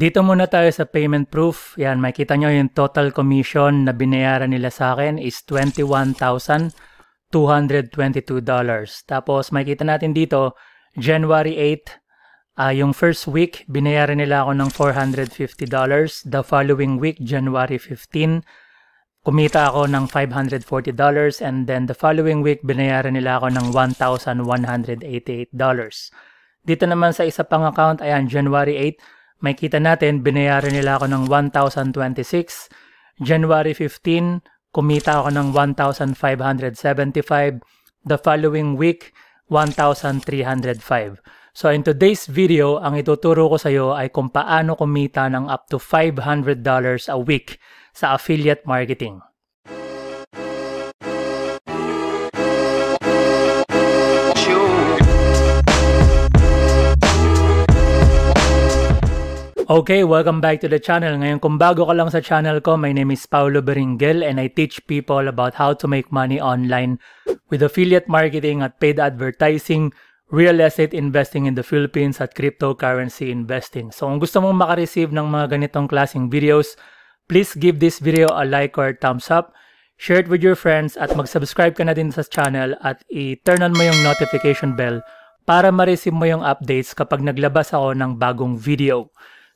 Dito muna tayo sa payment proof. Yan, makita nyo yung total commission na binayaran nila sa akin is $21,222. Tapos makita natin dito, January 8, uh, ah, yung first week, binayaran nila ako ng $450. The following week, January 15, kumita ako ng $540. And then the following week, binayaran nila ako ng $1,188. Dito naman sa isa pang account, ayan, January 8, Makita natin, binayaran nila ako ng 1,026. January 15, kumita ako ng 1,575. The following week, 1,305. So in today's video, ang ituturo ko sa iyo ay kung paano kumita ng up to $500 a week sa affiliate marketing. Okay, welcome back to the channel. Ngayon kung bago ka lang sa channel ko, my name is Paolo Beringel and I teach people about how to make money online with affiliate marketing at paid advertising, real estate investing in the Philippines at cryptocurrency investing. So kung gusto mong makareceive ng mga ganitong klaseng videos, please give this video a like or thumbs up, share it with your friends at mag-subscribe ka na din sa channel at i-turn on mo yung notification bell para ma-receive mo yung updates kapag naglabas ako ng bagong video.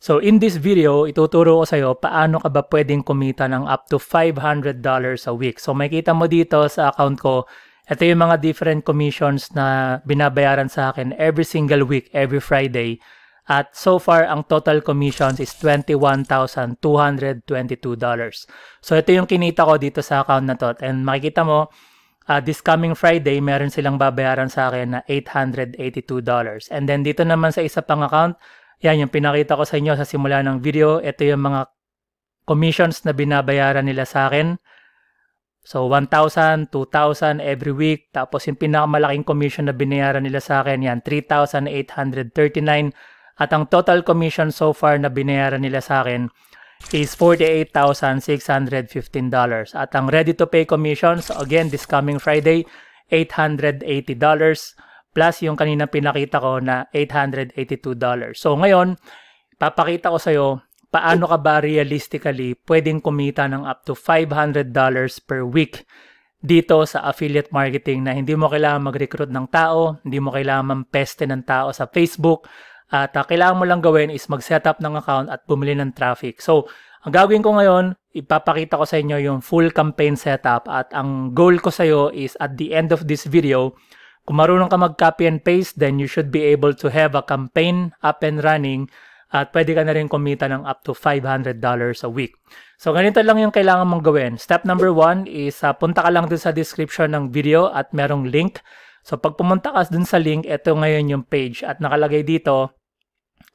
So in this video, ituturo ko sa iyo paano ka ba pwedeng kumita ng up to $500 a week. So makita mo dito sa account ko, ito yung mga different commissions na binabayaran sa akin every single week, every Friday. At so far, ang total commissions is $21,222. So ito yung kinita ko dito sa account na to. And makikita mo, uh, this coming Friday, meron silang babayaran sa akin na $882. And then dito naman sa isa pang account, yan yung pinakita ko sa inyo sa simula ng video. Ito yung mga commissions na binabayaran nila sa akin. So 1,000, 2,000 every week. Tapos yung pinakamalaking commission na binayaran nila sa akin, yan 3,839. At ang total commission so far na binayaran nila sa akin is $48,615. At ang ready to pay commissions, again, this coming Friday, $880 plus yung kanina pinakita ko na $882. So ngayon, papakita ko sa iyo paano ka ba realistically pwedeng kumita ng up to $500 per week dito sa affiliate marketing na hindi mo kailangan mag-recruit ng tao, hindi mo kailangan mampeste ng tao sa Facebook, at uh, kailangan mo lang gawin is mag-setup ng account at bumili ng traffic. So, ang gagawin ko ngayon, ipapakita ko sa inyo yung full campaign setup at ang goal ko sa iyo is at the end of this video, kung marunong ka mag-copy and paste, then you should be able to have a campaign up and running at pwede ka na rin kumita ng up to $500 a week. So, ganito lang yung kailangan mong gawin. Step number one is uh, punta ka lang dun sa description ng video at merong link. So, pag pumunta ka dun sa link, ito ngayon yung page at nakalagay dito,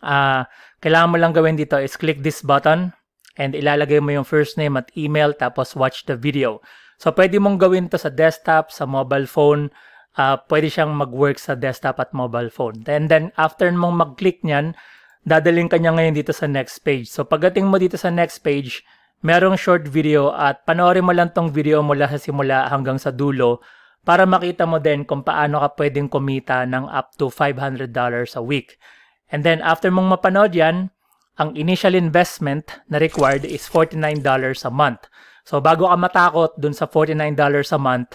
uh, kailangan mo lang gawin dito is click this button and ilalagay mo yung first name at email tapos watch the video. So, pwede mong gawin to sa desktop, sa mobile phone, uh, pwede siyang mag-work sa desktop at mobile phone. And then after mong mag-click niyan, dadalhin ka niya ngayon dito sa next page. So pagdating mo dito sa next page, merong short video at panoorin mo lang tong video mula sa simula hanggang sa dulo para makita mo din kung paano ka pwedeng kumita ng up to $500 a week. And then after mong mapanood yan, ang initial investment na required is $49 a month. So bago ka matakot dun sa $49 a month,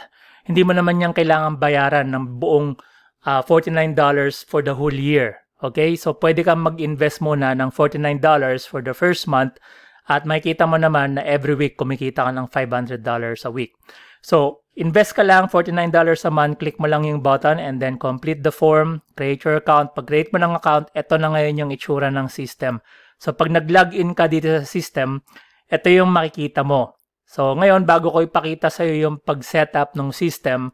hindi mo naman niyang kailangan bayaran ng buong uh, ah, $49 for the whole year. Okay? So, pwede kang mag-invest muna ng $49 for the first month at makikita mo naman na every week kumikita ka ng $500 a week. So, invest ka lang $49 a month, click mo lang yung button and then complete the form, create your account. Pag create mo ng account, ito na ngayon yung itsura ng system. So, pag nag-login ka dito sa system, ito yung makikita mo. So ngayon, bago ko ipakita sa iyo yung pag-setup ng system,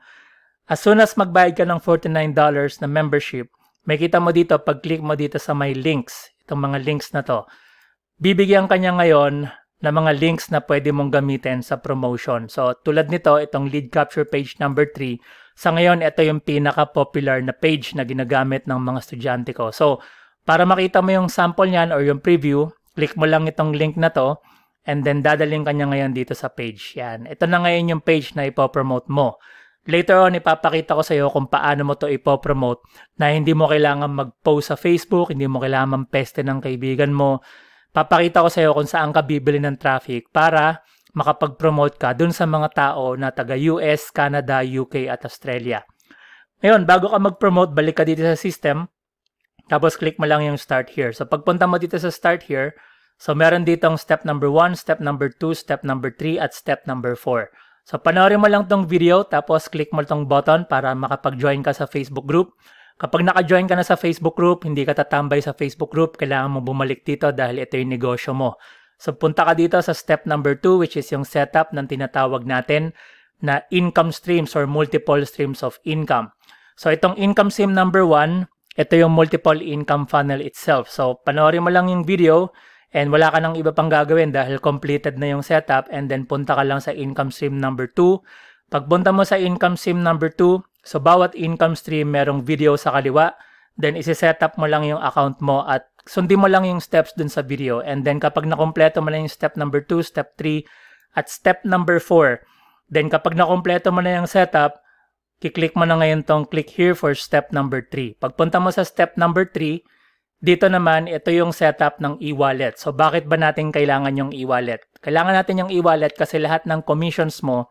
as soon as magbayad ka ng $49 na membership, may mo dito pag-click mo dito sa my links, itong mga links na to. Bibigyan ka niya ngayon na mga links na pwede mong gamitin sa promotion. So tulad nito, itong lead capture page number 3. Sa ngayon, ito yung pinaka-popular na page na ginagamit ng mga estudyante ko. So para makita mo yung sample niyan or yung preview, click mo lang itong link na to. And then dadaling kanya ngayon dito sa page. Yan. Ito na ngayon yung page na ipopromote mo. Later on, ipapakita ko sa iyo kung paano mo to ipopromote na hindi mo kailangan mag-post sa Facebook, hindi mo kailangan peste ng kaibigan mo. Papakita ko sa iyo kung saan ka bibili ng traffic para makapag-promote ka dun sa mga tao na taga US, Canada, UK at Australia. Ngayon, bago ka mag-promote, balik ka dito sa system. Tapos click mo lang yung start here. So pagpunta mo dito sa start here, So, meron dito ang step number 1, step number 2, step number 3, at step number 4. So, panoorin mo lang tong video, tapos click mo tong button para makapag-join ka sa Facebook group. Kapag naka-join ka na sa Facebook group, hindi ka tatambay sa Facebook group, kailangan mo bumalik dito dahil ito yung negosyo mo. So, punta ka dito sa step number 2, which is yung setup ng tinatawag natin na income streams or multiple streams of income. So, itong income stream number 1, ito yung multiple income funnel itself. So, panoorin mo lang yung video, and wala ka nang iba pang gagawin dahil completed na yung setup and then punta ka lang sa income stream number 2. Pagpunta mo sa income stream number 2, so bawat income stream merong video sa kaliwa, then isi-setup mo lang yung account mo at sundin mo lang yung steps dun sa video and then kapag nakompleto mo na yung step number 2, step 3, at step number 4, then kapag nakompleto mo na yung setup, kiklik mo na ngayon tong click here for step number 3. Pagpunta mo sa step number 3, dito naman, ito yung setup ng e-wallet. So bakit ba natin kailangan yung e-wallet? Kailangan natin yung e-wallet kasi lahat ng commissions mo,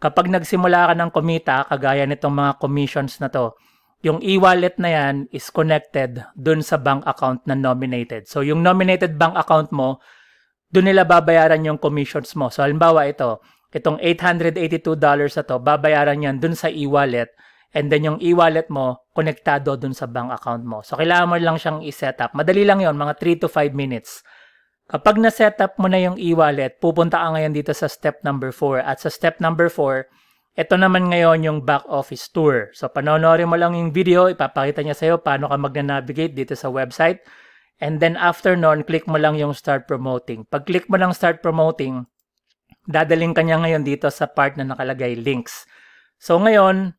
kapag nagsimula ka ng kumita, kagaya nitong mga commissions na to, yung e-wallet na yan is connected dun sa bank account na nominated. So yung nominated bank account mo, dun nila babayaran yung commissions mo. So halimbawa ito, itong $882 na to, babayaran yan dun sa e-wallet And then yung e-wallet mo, konektado dun sa bank account mo. So kailangan mo lang siyang i-set up. Madali lang yon mga 3 to 5 minutes. Kapag na-set up mo na yung e-wallet, pupunta ka ngayon dito sa step number 4. At sa step number 4, ito naman ngayon yung back office tour. So panonorin mo lang yung video, ipapakita niya sa'yo paano ka mag-navigate dito sa website. And then after noon, click mo lang yung start promoting. Pag click mo lang start promoting, dadaling ka niya ngayon dito sa part na nakalagay links. So ngayon,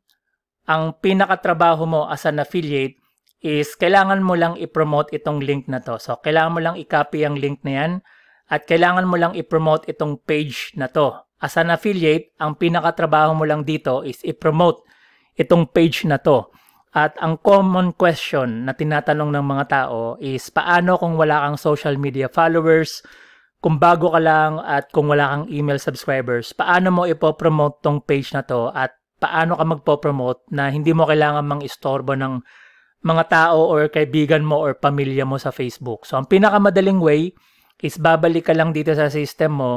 ang pinakatrabaho mo as an affiliate is kailangan mo lang i-promote itong link na to. So, kailangan mo lang i-copy ang link na yan at kailangan mo lang i-promote itong page na to. As an affiliate, ang pinakatrabaho mo lang dito is i-promote itong page na to. At ang common question na tinatanong ng mga tao is paano kung wala kang social media followers, kung bago ka lang at kung wala kang email subscribers, paano mo ipopromote tong page na to at paano ka magpo-promote na hindi mo kailangan mang istorbo ng mga tao or kaibigan mo or pamilya mo sa Facebook. So, ang pinakamadaling way is babalik ka lang dito sa system mo.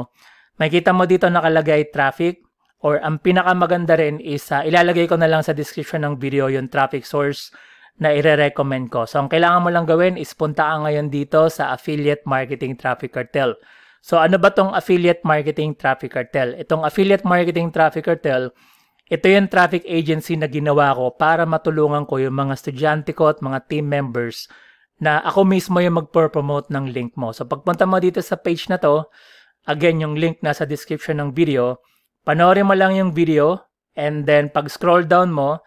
Makita mo dito nakalagay traffic or ang pinakamaganda rin is uh, ilalagay ko na lang sa description ng video yung traffic source na ire-recommend ko. So, ang kailangan mo lang gawin is punta ka ngayon dito sa Affiliate Marketing Traffic Cartel. So, ano ba tong Affiliate Marketing Traffic Cartel? Itong Affiliate Marketing Traffic Cartel, ito yung traffic agency na ginawa ko para matulungan ko yung mga estudyante ko at mga team members na ako mismo yung mag-promote ng link mo. So pagpunta mo dito sa page na to, again yung link nasa description ng video, panoorin mo lang yung video and then pag scroll down mo,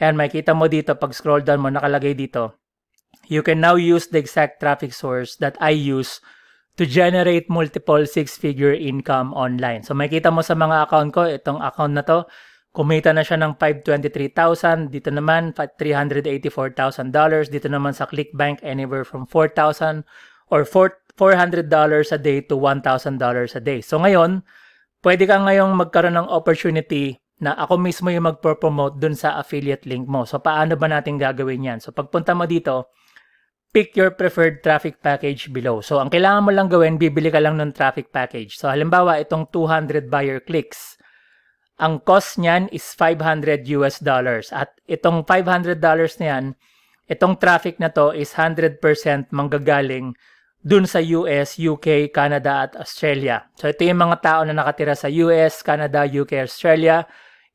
ayan makita mo dito pag scroll down mo nakalagay dito. You can now use the exact traffic source that I use to generate multiple six-figure income online. So makita mo sa mga account ko, itong account na to, Kumita na siya ng 523,000, dito naman $384,000, dito naman sa ClickBank anywhere from 4,000 or 4, $400 a day to $1,000 a day. So ngayon, pwede ka ngayong magkaroon ng opportunity na ako mismo yung magpo-promote dun sa affiliate link mo. So paano ba natin gagawin yan? So pagpunta mo dito, pick your preferred traffic package below. So ang kailangan mo lang gawin, bibili ka lang ng traffic package. So halimbawa, itong 200 buyer clicks. Ang cost niyan is 500 US dollars. At itong 500 dollars na yan, itong traffic na to is 100% manggagaling dun sa US, UK, Canada at Australia. So ito yung mga tao na nakatira sa US, Canada, UK, Australia.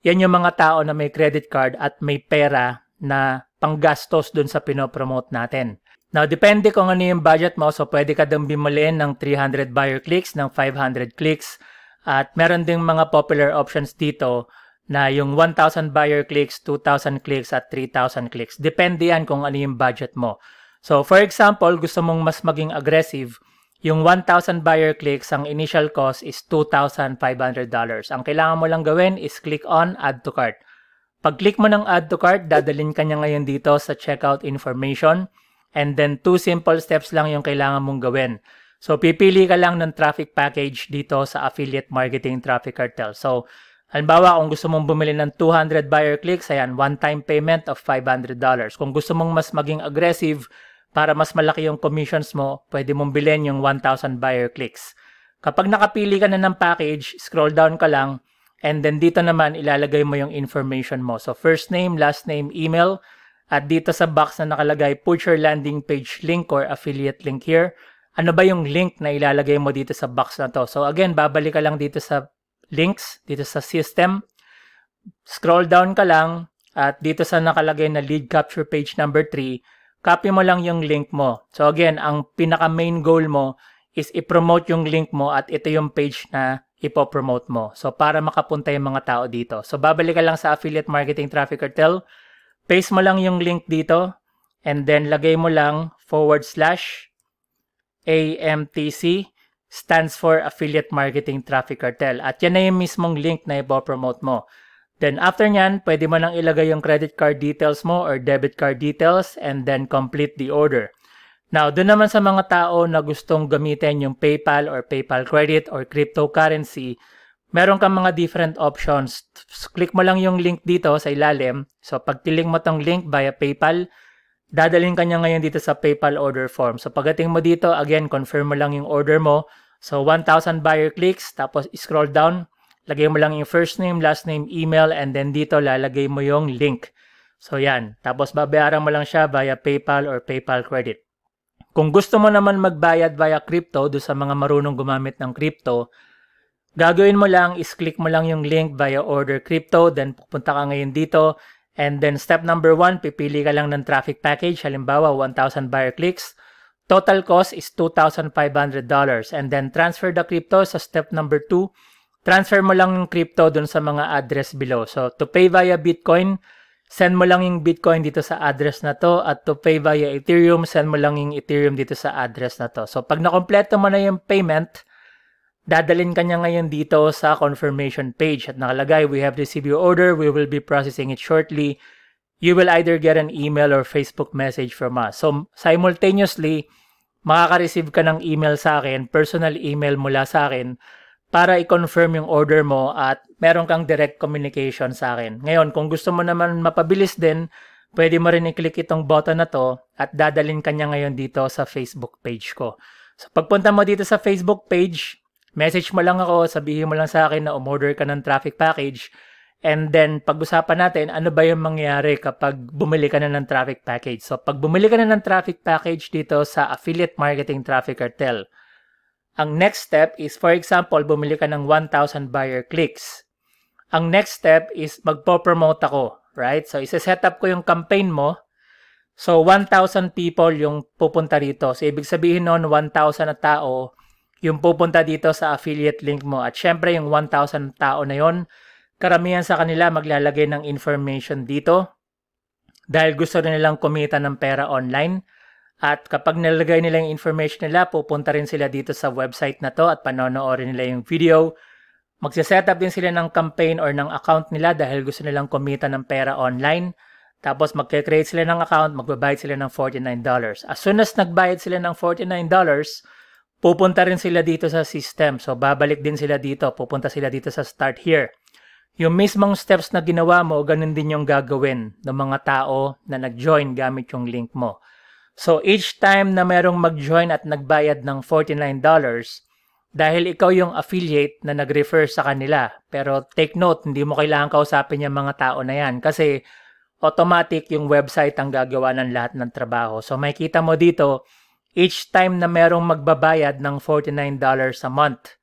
Yan yung mga tao na may credit card at may pera na panggastos dun sa pinopromote natin. Now, depende kung ano yung budget mo, so pwede ka dang bimaliin ng 300 buyer clicks, ng 500 clicks, at meron ding mga popular options dito na yung 1,000 buyer clicks, 2,000 clicks, at 3,000 clicks. Depende yan kung ano yung budget mo. So, for example, gusto mong mas maging aggressive, yung 1,000 buyer clicks, ang initial cost is $2,500. Ang kailangan mo lang gawin is click on Add to Cart. Pag-click mo ng Add to Cart, dadalhin ka niya ngayon dito sa checkout information. And then, two simple steps lang yung kailangan mong gawin. So, pipili ka lang ng traffic package dito sa affiliate marketing traffic cartel. So, Halimbawa, kung gusto mong bumili ng 200 buyer clicks, ayan, one-time payment of $500. Kung gusto mong mas maging aggressive para mas malaki yung commissions mo, pwede mong bilhin yung 1,000 buyer clicks. Kapag nakapili ka na ng package, scroll down ka lang, and then dito naman ilalagay mo yung information mo. So first name, last name, email, at dito sa box na nakalagay, put your landing page link or affiliate link here ano ba yung link na ilalagay mo dito sa box na to. So again, babalik ka lang dito sa links, dito sa system. Scroll down ka lang at dito sa nakalagay na lead capture page number 3, copy mo lang yung link mo. So again, ang pinaka main goal mo is i-promote yung link mo at ito yung page na ipopromote mo. So para makapunta yung mga tao dito. So babalik ka lang sa affiliate marketing traffic cartel, paste mo lang yung link dito and then lagay mo lang forward slash AMTC stands for Affiliate Marketing Traffic Cartel. At yan na yung mismong link na ipopromote mo. Then after nyan, pwede mo nang ilagay yung credit card details mo or debit card details and then complete the order. Now, doon naman sa mga tao na gustong gamitin yung PayPal or PayPal credit or cryptocurrency, meron kang mga different options. Click mo lang yung link dito sa ilalim. So, pag tiling mo tong link via PayPal, Dadalhin ka niya ngayon dito sa PayPal order form. So pagdating mo dito, again, confirm mo lang yung order mo. So 1,000 buyer clicks, tapos scroll down, lagay mo lang yung first name, last name, email, and then dito lalagay mo yung link. So yan, tapos babayaran mo lang siya via PayPal or PayPal credit. Kung gusto mo naman magbayad via crypto do sa mga marunong gumamit ng crypto, gagawin mo lang is click mo lang yung link via order crypto, then pupunta ka ngayon dito, And then step number 1, pipili ka lang ng traffic package, halimbawa 1,000 buyer clicks. Total cost is $2,500 and then transfer the crypto sa step number 2. Transfer mo lang yung crypto dun sa mga address below. So to pay via Bitcoin, send mo lang yung Bitcoin dito sa address na to at to pay via Ethereum, send mo lang yung Ethereum dito sa address na to. So pag nakompleto mo na yung payment, Dadalin ka niya ngayon dito sa confirmation page at nakalagay, we have received your order, we will be processing it shortly. You will either get an email or Facebook message from us. So, simultaneously, makaka-receive ka ng email sa akin, personal email mula sa akin, para i-confirm yung order mo at meron kang direct communication sa akin. Ngayon, kung gusto mo naman mapabilis din, pwede mo rin i-click itong button na to at dadalin ka niya ngayon dito sa Facebook page ko. So, pagpunta mo dito sa Facebook page, Message mo lang ako, sabihin mo lang sa akin na umorder ka ng traffic package and then pag-usapan natin ano ba yung mangyayari kapag bumili ka na ng traffic package. So pag bumili ka na ng traffic package dito sa affiliate marketing traffic cartel, ang next step is for example, bumili ka ng 1,000 buyer clicks. Ang next step is magpo-promote ako, right? So ise-set up ko yung campaign mo So, 1,000 people yung pupunta rito. So, ibig sabihin noon, 1,000 na tao yung pupunta dito sa affiliate link mo. At syempre, yung 1,000 tao na yon, karamihan sa kanila maglalagay ng information dito dahil gusto rin nilang kumita ng pera online. At kapag nilagay nila yung information nila, pupunta rin sila dito sa website na to at panonoorin nila yung video. Magsiset up din sila ng campaign or ng account nila dahil gusto nilang kumita ng pera online. Tapos magkakreate sila ng account, magbabayad sila ng $49. As soon as nagbayad sila ng $49, Pupunta rin sila dito sa system. So, babalik din sila dito. Pupunta sila dito sa start here. Yung mismong steps na ginawa mo, ganun din yung gagawin ng mga tao na nag-join gamit yung link mo. So, each time na merong mag-join at nagbayad ng $49, dahil ikaw yung affiliate na nag-refer sa kanila. Pero take note, hindi mo kailangan kausapin yung mga tao na yan kasi automatic yung website ang gagawa ng lahat ng trabaho. So, makikita mo dito, each time na merong magbabayad ng $49 a month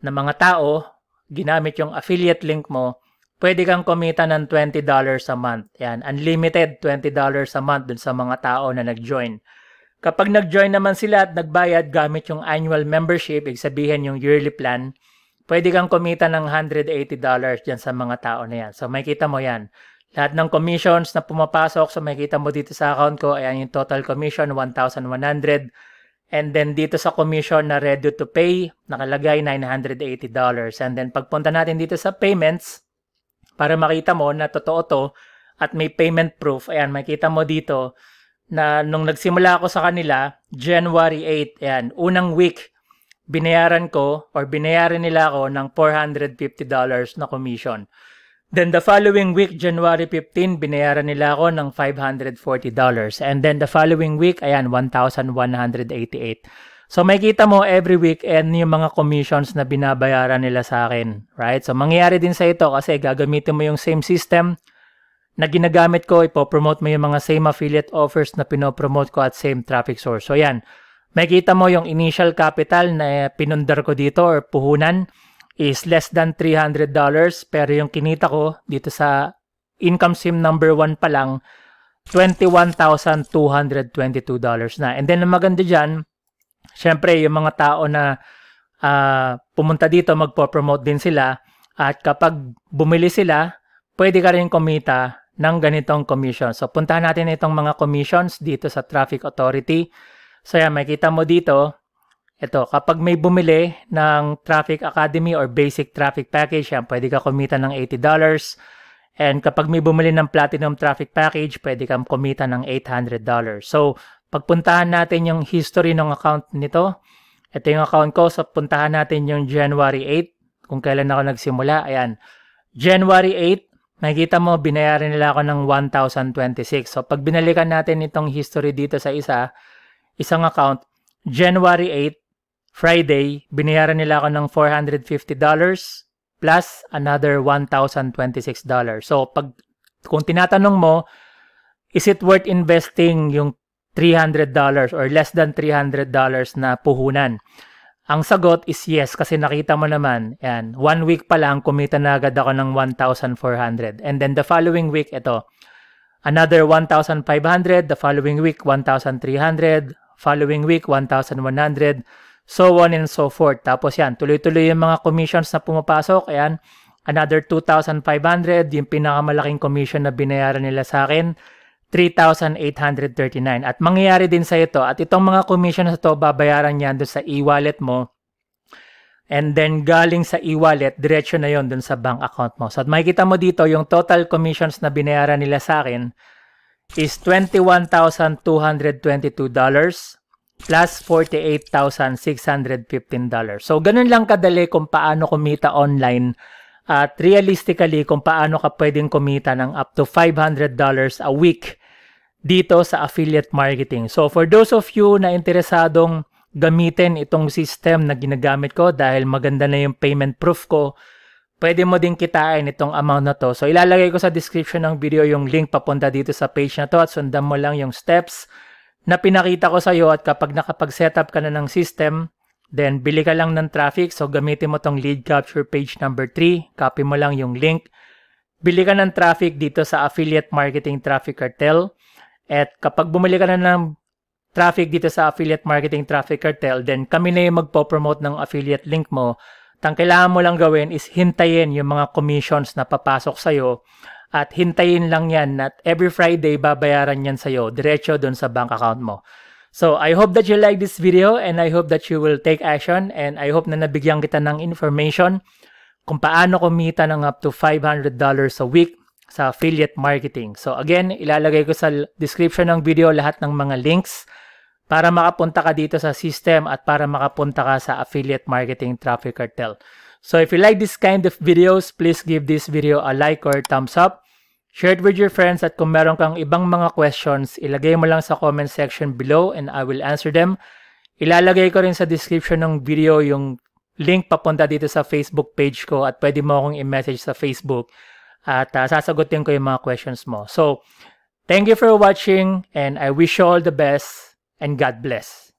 na mga tao, ginamit yung affiliate link mo, pwede kang kumita ng $20 a month. Yan, unlimited $20 a month dun sa mga tao na nag-join. Kapag nag-join naman sila at nagbayad gamit yung annual membership, ibig sabihin yung yearly plan, pwede kang kumita ng $180 dyan sa mga tao na yan. So, makikita mo yan. Lahat ng commissions na pumapasok, so makikita mo dito sa account ko, ayan yung total commission, 1,100. And then dito sa commission na ready to pay, nakalagay $980. And then pagpunta natin dito sa payments, para makita mo na totoo to at may payment proof, ayan, makikita mo dito na nung nagsimula ako sa kanila, January 8, ayan, unang week, binayaran ko or binayaran nila ako ng $450 na commission. Then the following week, January 15, binayaran nila ako ng $540. And then the following week, ayan, 1,188. So makikita mo every week and yung mga commissions na binabayaran nila sa akin, right? So mangyayari din sa ito kasi gagamitin mo yung same system na ginagamit ko, ipopromote mo yung mga same affiliate offers na pinopromote ko at same traffic source. So ayan, makikita mo yung initial capital na pinundar ko dito or puhunan is less than $300 pero yung kinita ko dito sa income sim number 1 pa lang $21,222 na. And then ang maganda diyan, syempre yung mga tao na uh, pumunta dito magpo-promote din sila at kapag bumili sila, pwede ka rin kumita ng ganitong commission. So puntahan natin itong mga commissions dito sa Traffic Authority. So yan, makita mo dito, ito, kapag may bumili ng Traffic Academy or Basic Traffic Package, yan, pwede ka kumita ng $80. And kapag may bumili ng Platinum Traffic Package, pwede kang kumita ng $800. So, pagpuntahan natin yung history ng account nito. Ito yung account ko. So, puntahan natin yung January 8, kung kailan ako nagsimula. Ayan. January 8, makikita mo, binayaran nila ako ng 1,026. So, pag binalikan natin itong history dito sa isa, isang account, January 8, Friday, binayaran nila ako ng $450 plus another $1,026. So, pag, kung tinatanong mo, is it worth investing yung $300 or less than $300 na puhunan? Ang sagot is yes kasi nakita mo naman, yan, one week pa lang kumita na agad ako ng 1,400. And then the following week, ito, another 1,500, the following week 1,300, following week 1,100, So on and so forth. Tapos yan, tuloy-tuloy yung mga commissions na pumapasok. Ayan, another 2,500, yung pinakamalaking commission na binayaran nila sa akin, 3,839. At mangyayari din sa ito, at itong mga commission na ito, babayaran niyan doon sa e-wallet mo. And then galing sa e-wallet, diretso na yon doon sa bank account mo. So at makikita mo dito, yung total commissions na binayaran nila sa akin is $21,222 plus $48,615. So, ganun lang kadali kung paano kumita online at realistically kung paano ka pwedeng kumita ng up to $500 a week dito sa affiliate marketing. So, for those of you na interesadong gamitin itong system na ginagamit ko dahil maganda na yung payment proof ko, pwede mo din kitain itong amount na to. So, ilalagay ko sa description ng video yung link papunta dito sa page na to at sundan mo lang yung steps na pinakita ko sa iyo at kapag nakapag-setup ka na ng system, then bili ka lang ng traffic. So gamitin mo tong lead capture page number 3. Copy mo lang yung link. Bili ka ng traffic dito sa affiliate marketing traffic cartel. At kapag bumili ka na ng traffic dito sa affiliate marketing traffic cartel, then kami na yung magpo-promote ng affiliate link mo. Tang kailangan mo lang gawin is hintayin yung mga commissions na papasok sa'yo at hintayin lang yan at every Friday babayaran yan sa'yo diretso doon sa bank account mo. So, I hope that you like this video and I hope that you will take action and I hope na nabigyan kita ng information kung paano kumita ng up to $500 a week sa affiliate marketing. So, again, ilalagay ko sa description ng video lahat ng mga links para makapunta ka dito sa system at para makapunta ka sa affiliate marketing traffic cartel. So if you like this kind of videos, please give this video a like or thumbs up. Share it with your friends at kung meron kang ibang mga questions, ilagay mo lang sa comment section below and I will answer them. Ilalagay ko rin sa description ng video yung link papunta dito sa Facebook page ko at pwede mo akong i-message sa Facebook at uh, sasagutin ko yung mga questions mo. So, thank you for watching and I wish you all the best and God bless.